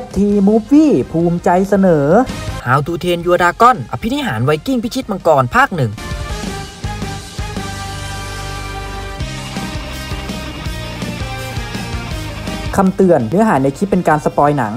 FT Movie ภูมิใจเสนอ How to Train Your Dragon อภินิหารไวกิ้งพิชิตมังกรภาคหนึ่งคำเตือนเนื้อหาในคลิปเป็นการสปอยหนัง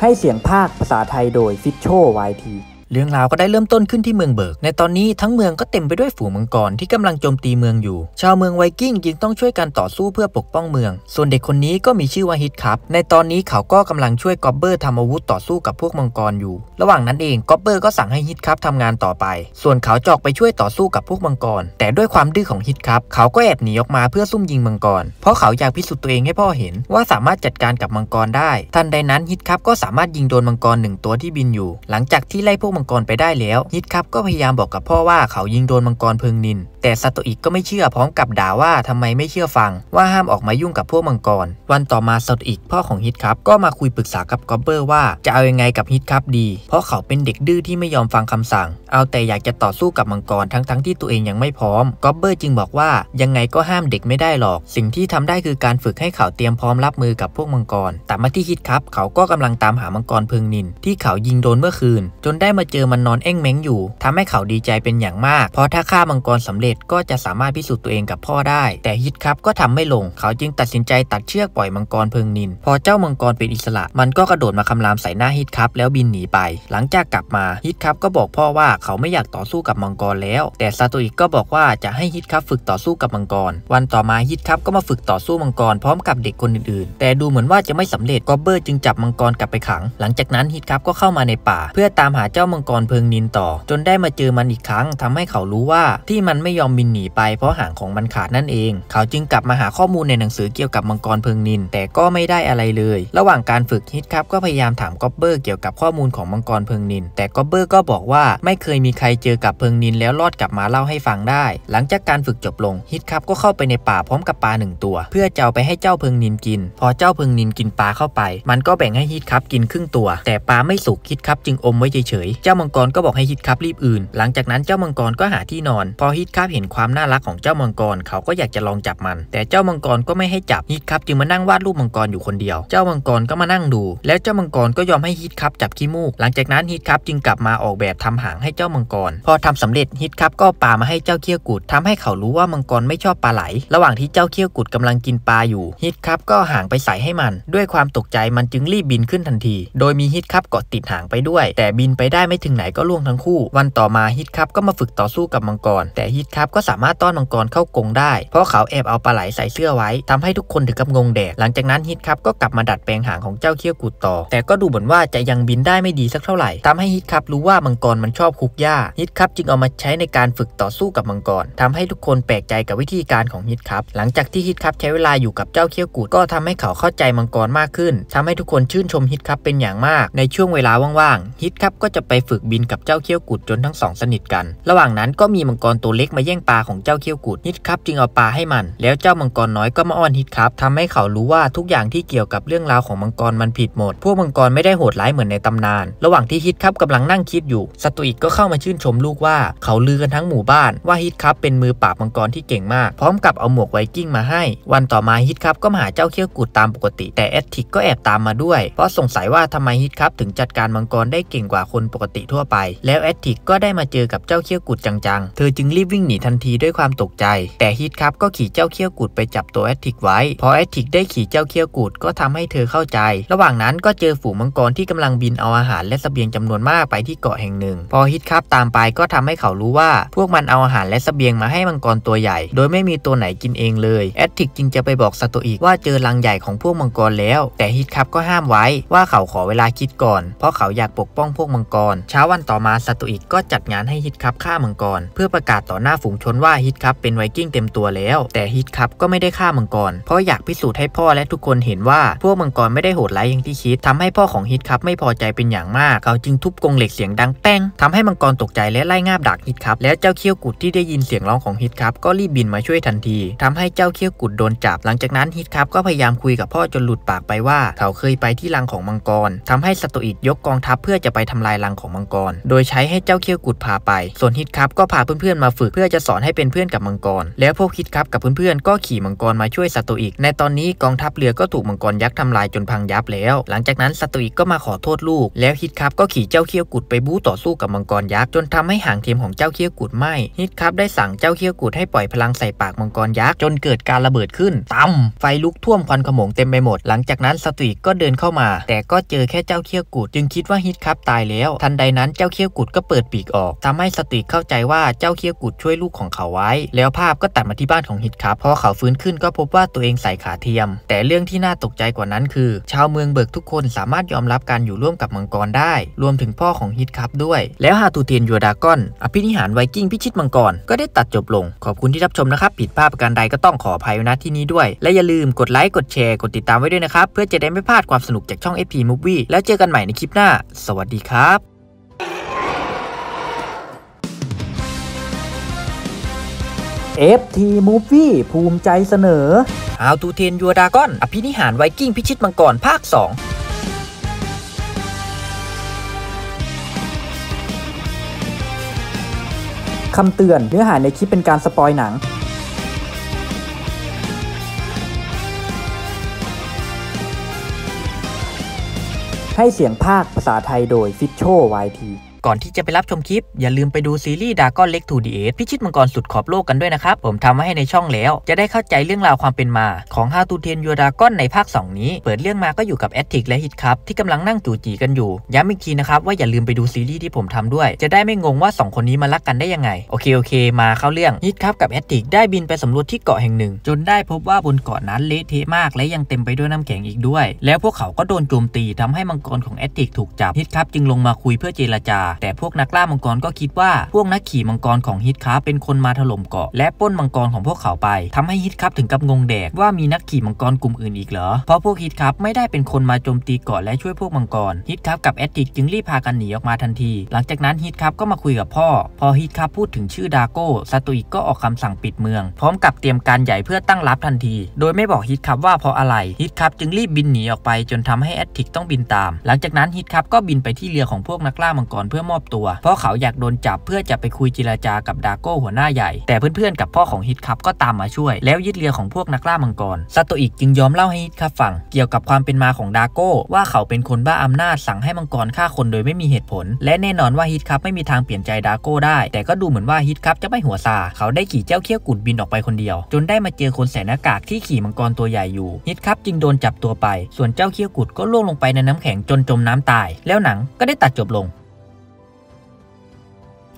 ให้เสียงภาคภาษาไทยโดยฟิชโชวายทีเรื่องราวก็ได้เริ่มต้นขึ้นที่เมืองเบิร์ก ในตอนนี้ทั้งเมืองก็เต็มไปด้วยฝูงมังกรที่กำลังโจมตีเมืองอยู่ ชาวเมืองไวกิ้งจึงต้องช่วยกันต่อสู้เพื่อปกป้องเมือง ส่วนเด็กคนนี้ก็มีชื่อว่าฮิตครับ ในตอนนี้เขาก็กำลัง ช่วยกอบเบอร์ทำอาวุธต่อสู้กับพวกมังกรอยู่ ระหว่างนั้นเองกอบเบอร์ก็สั่งให้ฮิตครับทำงานต่อไป ส่วนเขาจอกไปช่วยต่อสู้กับพวกมังกร แต่ด้วยความดื้อของฮิตครับเขาก็แอบหนีออกมาเพื่อซุ่มยิงมังกร เพราะเขาอยากพิสูจน์ตัวเองให้พ่อเห็นว่าสามารถจัดการกับมังกรได้ทันใดนั้นฮิตครับก็สามารถยิงโดนมังกรหนึ่งตัวที่บินอยู่ หลังจากที่ไล่พวกมังกรไปได้แล้วฮิตครับก็พยายามบอกกับพ่อว่าเขายิงโดนมังกรเพิงนิน แต่ซาโตอิก็ไม่เชื่อพร้อมกับด่าว่า ทำไมไม่เชื่อฟัง ว่าห้ามออกมายุ่งกับพวกมังกร วันต่อมาซาโตอิพ่อของฮิตครับก็มาคุยปรึกษากับกอบเบอร์ ว่าจะเอายังไงกับฮิตครับดี เพราะเขาเป็นเด็กดื้อที่ไม่ยอมฟังคำสั่ง เอาแต่อยากจะต่อสู้กับมังกรทั้งๆทที่ตัวเองยังไม่พร้อมกอบเบอร์จึงบอกว่ายังไงก็ห้ามเด็กไม่ได้หรอกสิ่งที่ทำได้คือการฝึกให้เขาเตรียมพร้อมรับมือกับพวกมังกร แต่มาที่ฮิตครับเขาก็กำลังตามหามังกรเพิงนิน ที่เขายิงโดนเมื่อคืน จนได้มาเจอมันนอนเอ้งเม้งอยู่ทำให้เขาดีใจเป็นอย่างมาก เพราะถ้าฆ่ามังกรสำเร็จก็จะสามารถพิสูจน์ตัวเองกับพ่อได้ แต่ฮิตครับก็ทำไม่ลงเขาจึงตัดสินใจตัดเชือกปล่อยมังกรเพิงนิน พอเจ้ามังกรเป็นอิสระ มันก็กระโดดมาคำรามใส่หน้าฮิตครับแล้วบินหนีไป หลังจากกลับมาฮิตครับก็บอกพ่อว่าเขาไม่อยากต่อสู้กับมังกรแล้ว แต่ซาโตอิก็บอกว่าจะให้ฮิตครับฝึกต่อสู้กับมังกร วันต่อมาฮิตครับก็มาฝึกต่อสู้มังกรพร้อมกับเด็กคนอื่นๆ แต่ดูเหมือนว่าจะไม่สำเร็จกอบเบอร์จึงจับมังกรกลับไปขัง หลังจากนั้นฮิตครับก็เข้ามาในป่า เพื่อตามหาเจ้ามัมังกรเพิงนินต่อ จนได้มาเจอมันอีกครั้ง ทำให้เขารู้ว่าที่มันไม่ยอมบินหนีไปเพราะหางของมันขาดนั่นเอง เขาจึงกลับมาหาข้อมูลในหนังสือเกี่ยวกับมังกรเพิงนินแต่ก็ไม่ได้อะไรเลย ระหว่างการฝึกฮิตครับก็พยายามถามก๊อบเบอร์เกี่ยวกับข้อมูลของมังกรเพิงนินแต่ก๊อบเบอร์ก็บอกว่า ไม่เคยมีใครเจอกับเพิงนินแล้วรอดกลับมาเล่าให้ฟังได้ หลังจากการฝึกจบลง ฮิตครับก็เข้าไปในป่าพร้อมกับปลาหนึ่งตัว เพื่อจะเอาไปให้เจ้าเพิงนินกิน พอเจ้าเพิงนินกินปลาเข้าไป มันก็แบ่งให้ฮิตครับกินครึ่งตัว แต่ปลาไม่สุกฮิตครับจึงอมไว้เฉยๆจ้ามังกรก็บอกให้ฮิตครับรีบอื่น หลังจากนั้นเจ้ามังกรก็หาที่นอน พอฮิตครับเห็นความน่ารักของเจ้ามังกร เขาก็อยากจะลองจับมัน แต่เจ้ามังกรก็ไม่ให้จับ ฮิตครับจึงมานั่งวาดรูปมังกรอยู่คนเดียว เจ้ามังกรก็มานั่งดู แล้วเจ้ามังกรก็ยอมให้ฮิตครับจับขี้มูก หลังจากนั้นฮิตครับจึงกลับมาออกแบบทำหางให้เจ้ามังกร พอทำสำเร็จฮิตครับก็ปามาให้เจ้าเคี้ยวกุดทำให้เขารู้ว่ามังกรไม่ชอบปลาไหล ระหว่างที่เจ้าเคี้ยวกุดกำลังกินปลาอยู่ ฮิตครับก็หางไปใส่ให้มัน ด้วยความตกใจมันจึงรีบบินขึ้นทันที โดยมีฮิตคับเกาะติดหางไปด้วย แต่บินไปได้ไม่ถึงไหนก็ล่วงทั้งคู่ วันต่อมาฮิตครับก็มาฝึกต่อสู้กับมังกร แต่ฮิตครับก็สามารถต้อนมังกรเข้ากรงได้ เพราะเขาแอบเอาปลาไหลใส่เสื้อไว้ ทำให้ทุกคนถึงกับงงแดก หลังจากนั้นฮิตครับก็กลับมาดัดแปลงหาง ของเจ้าเขี้ยวกูดต่อ แต่ก็ดูเหมือนว่าจะยังบินได้ไม่ดีสักเท่าไหร่ ทำให้ฮิตครับรู้ว่ามังกรมันชอบคุกหญ้าฮิตครับจึงเอามาใช้ในการฝึกต่อสู้กับมังกร ทำให้ทุกคนแปลกใจกับวิธีการของฮิตครับ หลังจากที่ฮิตครับใช้เวลาอยู่กับเจ้าเขี้ยวกูดก็ทำให้เขาเข้าใจมังกรมากขึ้นทำให้ทุกคนชื่นชมฮิตครับเป็นอย่างมากในช่วงเวลาว่างๆฮิตครับก็จะไปฝึกบินกับเจ้าเขี้ยวกุดจนทั้งสอง สนิทกัน ระหว่างนั้นก็มีมังกรตัวเล็กมาแย่งปลาของเจ้าเขี้ยวกุดฮิตครับจึงเอาปลาให้มัน แล้วเจ้ามังกรน้อยก็มาอ้อนฮิตครับทำให้เขารู้ว่าทุกอย่างที่เกี่ยวกับเรื่องราวของมังกรมันผิดหมด พวกมังกรไม่ได้โหดร้ายเหมือนในตำนาน ระหว่างที่ฮิตครับกำลังนั่งคิดอยู่สตูอิกก็เข้ามาชื่นชมลูกว่าเขาลือกันทั้งหมู่บ้านว่าฮิตครับเป็นมือปราบมังกรที่เก่งมากพร้อมกับเอาหมวกไวกิ้งมาให้ วันต่อมาฮิตครับก็มาหาเจ้าเขี้ยวกุดตามปกติ แต่แอตติกก็แอบตามมาด้วย เพราะสงสัยว่าทำไมฮิตครับถึงจัดการมังกรได้เก่งกว่าคนปกติทั่วไป แล้วแอตติกก็ได้มาเจอกับเจ้าเขี้ยวกุดจังๆ เธอจึงรีบวิ่งหนีทันทีด้วยความตกใจ แต่ฮิตครับก็ขี่เจ้าเขี้ยวกุดไปจับตัวแอตติกไว้ พอแอตติกได้ขี่เจ้าเขี้ยวกุดก็ทำให้เธอเข้าใจ ระหว่างนั้นก็เจอฝูงมังกรที่กำลังบินเอาอาหารและสเสบียงจำนวนมากไปที่เกาะแห่งหนึ่ง พอฮิตครับตามไปก็ทำให้เขารู้ว่าพวกมันเอาอาหารและสเสบียงมาให้มังกรตัวใหญ่ โดยไม่มีตัวไหนกินเองเลย แอตติกจึงจะไปบอกสตโตอีกว่าเจอรังใหญ่ของพวกมังกรแล้ว แต่ฮิตครับก็ห้ามไว้ว่าเขาขอเวลาคิดก่อน เพราะเขาอยากปกป้องพวกมังกรเช้าวันต่อมาสตุอิกก็จัดงานให้ฮิตคับฆ่ามังกร เพื่อประกาศต่อหน้าฝูงชนว่าฮิตคับเป็นไวกิ้งเต็มตัวแล้ว แต่ฮิตคับก็ไม่ได้ฆ่ามังกร เพราะอยากพิสูจน์ให้พ่อและทุกคนเห็นว่าพวกมังกรไม่ได้โหดร้ายอย่างที่คิดทำให้พ่อของฮิตคับไม่พอใจเป็นอย่างมาก เขาจึงทุบกรงเหล็กเสียงดังแป้งทำให้มังกรตกใจและไล่งาบดักฮิตคับแล้วเจ้าเขี้ยวกุดที่ได้ยินเสียงร้องของฮิตคับก็รีบบินมาช่วยทันที ทำให้เจ้าเขี้ยวกุดโดนจับหลังจากนั้นฮิตคับก็พยายามคุยกับพ่อจนหลุดปากไปว่า เขาเคยไปที่รังของมังกร ทำให้สตูอิกยกกองทัพเพื่อจะไปทำลายรังของของมังกร โดยใช้ให้เจ้าเคี้ยวกุดพาไป ส่วนฮิตครับก็พาเพื่อนๆ มาฝึกเพื่อจะสอนให้เป็นเพื่อนกับมังกร แล้วพวกฮิตครับกับเพื่อนๆ ก็ขี่มังกรมาช่วยสัตว์อีก ในตอนนี้กองทัพเรือก็ถูกมังกรยักษ์ทำลายจนพังยับแล้ว หลังจากนั้นสัตว์อีกก็มาขอโทษลูก แล้วฮิตครับก็ขี่เจ้าเคี้ยวกุดไปบู๊ต่อสู้กับมังกรยักษ์จนทำให้หางเทียมของเจ้าเคี้ยวกุดไหมฮิตครับได้สั่งเจ้าเคี้ยวกุดให้ปล่อยพลังใส่ปากมังกรยักษ์จนเกิดการระเบิดขึ้นตั้มไฟลุกท่วมควันขโมงเต็มไปหมด หลังจากนั้นสตรีก็เดินเข้ามา แต่ก็เจอแค่เจ้าเคี้ยวกุด จึงคิดว่าฮิตครับตายแล้วทันใดนั้นเจ้าเคี้ยวกุดก็เปิดปีกออก ทำให้สติเข้าใจว่าเจ้าเคี้ยวกุดช่วยลูกของเขาไว้ แล้วภาพก็ตัดมาที่บ้านของฮิตครับพอเขาฟื้นขึ้นก็พบว่าตัวเองใส่ขาเทียม แต่เรื่องที่น่าตกใจกว่านั้นคือ ชาวเมืองเบิกทุกคนสามารถยอมรับการอยู่ร่วมกับมังกรได้ รวมถึงพ่อของฮิตครับด้วย แล้วฮาตูเทียนยูดากอน อภินิหารไวกิ้งพิชิตมังกร ก็ได้ตัดจบลง ขอบคุณที่รับชมนะครับ ผิดภาพประการใดก็ต้องขออภัยนะที่นี้ด้วย และอย่าลืมกดไลค์ กดแชร์ กดติดตามไว้ด้วยนะครับ เพื่อจะได้ไม่พลาดความสนุกจากช่อง FP Movie แล้วเจอกันใหม่ในคลิปหน้า สวัสดีครับ FT Movie ภูมิใจเสนอ How to Train Your Dragon อภินิหารไวกิ้งพิชิตมังกรภาค 2 คำเตือนเนื้อหาในคลิปเป็นการสปอยหนัง ให้เสียงภาคภาษาไทยโดยฟิชโชวายทีก่อนที่จะไปรับชมคลิป อย่าลืมไปดูซีรีส์ดาก้อนเล็กทูดีเอพิชิตมังกรสุดขอบโลกกันด้วยนะครับ ผมทำไว้ให้ในช่องแล้ว จะได้เข้าใจเรื่องราวความเป็นมา ของฮาตูเทนยูดาก้อนในภาค 2 นี้ เปิดเรื่องมาก็อยู่กับแอตติกและฮิตครับที่กำลังนั่งจู่จีกันอยู่ ย้ำอีกทีนะครับ ว่าอย่าลืมไปดูซีรีส์ที่ผมทำด้วยจะได้ไม่งงว่า 2 คนนี้มารักกันได้ยังไงโอเคโอเค มาเข้าเรื่องฮิตครับกับแอตติกได้บินไปสำรวจที่เกาะแห่งหนึ่ง จนได้พบว่าบนเกาะนั้นเละเทะมากและยังเต็มไปด้วยน้ำแข็งอีกด้วย แล้วพวกเขาก็โดนโจมตีทำให้มังกรของแอตติกถูกจับฮิตครับจึงลงมาคุยเพื่อเจรจาแต่พวกนักล่ามังกรก็คิดว่าพวกนักขี่มังกรของฮิตคัพเป็นคนมาถล่มเกาะและป้นมังกรของพวกเขาไป ทำให้ฮิตคัพถึงกับงงแดกว่ามีนักขี่มังกรกลุ่มอื่นอีกเหรอเพราะพวกฮิตคัพไม่ได้เป็นคนมาโจมตีเกาะและช่วยพวกมังกร ฮิตคัพกับแอดติกจึงรีบพากันหนีออกมาทันที หลังจากนั้นฮิตคัพก็มาคุยกับพ่อ พอฮิตคัพพูดถึงชื่อดาโก้ซาตุอิกก็ออกคำสั่งปิดเมือง พร้อมกับเตรียมการใหญ่เพื่อตั้งรับทันที โดยไม่บอกฮิตคัพว่าเพราะอะไรฮิตคัพจึงรีบบินหนีออกไป จนทำให้แอดติกต้องบินตาม หลังจากนั้นฮิตคัพก็บินไปที่เรือของพวกนักล่ามังกรเพื่อมอบตัวเพราะเขาอยากโดนจับเพื่อจะไปคุยจิรจากับดาโก้หัวหน้าใหญ่ แต่เพื่อนๆ กับพ่อของฮิตคับก็ตามมาช่วย แล้วยึดเรือของพวกนักล่ามังกรซาโตอิจึงยอมเล่าให้ฮิตคับฟังเกี่ยวกับความเป็นมาของดาโก้ ว่าเขาเป็นคนบ้าอำนาจสั่งให้มังกรฆ่าคนโดยไม่มีเหตุผล และแน่นอนว่าฮิตคับไม่มีทางเปลี่ยนใจดาโก้ได้แต่ก็ดูเหมือนว่าฮิตคับจะไม่หัวซา เขาได้ขี่เจ้าเขี้ยวกุดบินออกไปคนเดียว จนได้มาเจอคนใส่หน้ากากที่ขี่มังกรตัวใหญ่อยู่ ฮิตคับจึงโดนจับตัวไป ส่วนเจ้าเขี้ยวกุดก็ล่วงลงไปในน้ำแข็งจนจมน้ำตาย แล้วหนังก็ได้ตัดจบลง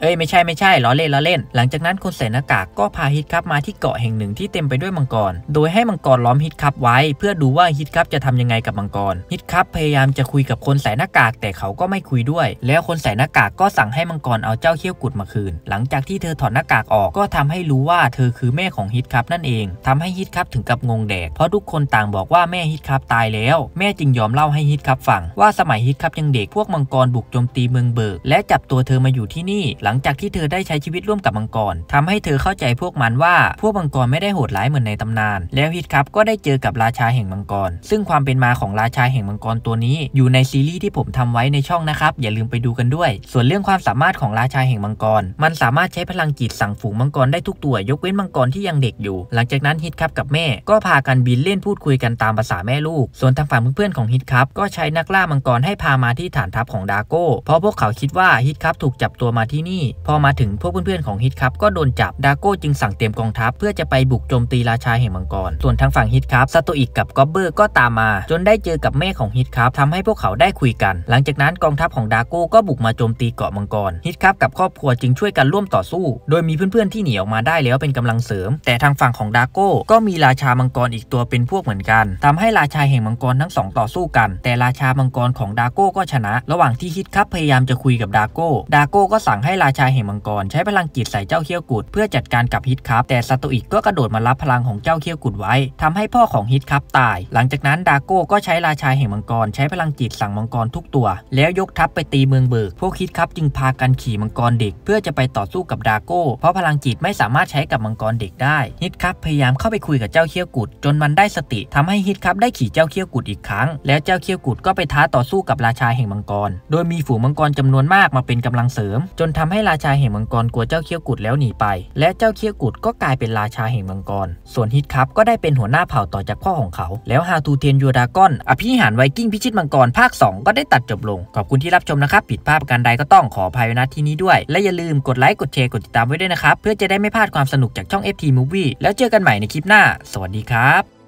เอ้ย ไม่ใช่ไม่ใช่ล้อเล่นล้อเล่น หลังจากนั้นคนใส่หน้ากากก็พาฮิตครับมาที่เกาะแห่งหนึ่งที่เต็มไปด้วยมังกร โดยให้มังกรล้อมฮิตครับไว้ เพื่อดูว่าฮิตครับจะทำยังไงกับมังกรฮิตครับพยายามจะคุยกับคนใส่หน้ากากแต่เขาก็ไม่คุยด้วย แล้วคนใส่หน้ากากก็สั่งให้มังกรเอาเจ้าเขี้ยวกุดมาคืน หลังจากที่เธอถอดหน้ากากออกก็ทำให้รู้ว่าเธอคือแม่ของฮิตครับนั่นเอง ทำให้ฮิตครับถึงกับงงแดกเพราะทุกคนต่างบอกว่าแม่ฮิตครับตายแล้ว แม่จึงยอมเล่าให้ฮิตครับฟังว่าสมัยฮิตครับยังเด็กพวกมังกรบุกโจมตีเมืองเบิกและจับตัวเธอมาอยู่ที่นี่หลลังจากที่เธอได้ใช้ชีวิตร่วมกับมังกรทำให้เธอเข้าใจพวกมันว่า พวกมังกรไม่ได้โหดร้ายเหมือนในตำนาน แล้วฮิตครับก็ได้เจอกับราชาแห่งมังกร ซึ่งความเป็นมาของราชาแห่งมังกรตัวนี้ อยู่ในซีรีส์ที่ผมทำไว้ในช่องนะครับอย่าลืมไปดูกันด้วย ส่วนเรื่องความสามารถของราชาแห่งมังกร มันสามารถใช้พลังจิตสั่งฝูงมังกรได้ทุกตัวยกเว้นมังกรที่ยังเด็กอยู่ หลังจากนั้นฮิตครับกับแม่ก็พากันบินเล่นพูดคุยกันตามภาษาแม่ลูกส่วนทางฝั่งเพื่อนๆของฮิตครับก็ใช้นักล่ามังกรให้พามาที่ฐานทัพของดาโก้เพราะพวกเขาคิดว่าฮิตครับถูกจับตัวมาที่นี่ี่พอมาถึงพวกเพื่อนๆของฮิตครับก็โดนจับดาโก้จึงสั่งเตรียมกองทัพ เพื่อจะไปบุกโจมตีราชาแห่งมังกร ส่วนทางฝั่งฮิตครับซาโตอิกับกอบเบอร์ก็ตามมา จนได้เจอกับแม่ของฮิตครับทำให้พวกเขาได้คุยกัน หลังจากนั้นกองทัพของดาโก้ก็บุกมาโจมตีเกาะมังกร ฮิตครับกับ ครอบครัวจึงช่วยกันร่วมต่อสู้โดยมีเพื่อนๆที่หนีออกมาได้แล้วเป็นกำลังเสริม แต่ทางฝั่งของดาโก้ก็มีราชามังกรอีกตัวเป็นพวกเหมือนกัน ทำให้ราชาแห่งมังกรทั้งสองต่อสู้กัน แต่ราชามังกรของดาโก้ก็ชนะ ระหว่างที่ฮิตครับพยายามจะคุยกับดาโก้ดาโก้ก็สั่งให้ราราชาแห่งมังกรใช้พลังจิตใส่เจ้าเขี้ยวกุด เพื่อจัดการกับฮิตครับแต่ซาโตอิก็กระโดดมารับพลังของเจ้าเขี้ยวกุดไว้ ทำให้พ่อของฮิตครับตาย หลังจากนั้นดาโก้ก็ใช้ราชาแห่งมังกร ใช้พลังจิตสั่งมังกรทุกตัว แล้วยกทัพไปตีเมืองเบิกพวกฮิตครับจึงพากันขี่มังกรเด็ก เพื่อจะไปต่อสู้กับดาโก้เพราะพลังจิตไม่สามารถใช้กับมังกรเด็กได้ฮิตครับพยายามเข้าไปคุยกับเจ้าเขี้ยวกุด จนมันได้สติทำให้ฮิตครับได้ขี่เจ้าเขี้ยวกุดอีกครั้งแล้วเจ้าเขี้ยวกุดก็ไปท้าต่อสู้กับราชาแห่งมังกร โดยมีฝูงมังกรจำนวนมากมาเป็นกำลังเสริม จนทำให้ให้ราชาแห่งมังกรกลัวเจ้าเคี้ยวกุดแล้วหนีไป และเจ้าเคี้ยวกุดก็กลายเป็นราชาแห่งมังกร ส่วนฮิตครับก็ได้เป็นหัวหน้าเผ่าต่อจากพ่อของเขา แล้วฮาทูเทียนยูดากอนอภิหารไวกิ้งพิชิตมังกรภาค 2 ก็ได้ตัดจบลง ขอบคุณที่รับชมนะครับ ผิดภาพการใดก็ต้องขออภัยณที่นี้ด้วย และอย่าลืมกดไลค์กดแชร์กดติดตามไว้ด้วยนะครับเพื่อจะได้ไม่พลาดความสนุกจากช่อง FT Movie แล้วเจอกันใหม่ในคลิปหน้า สวัสดีครับ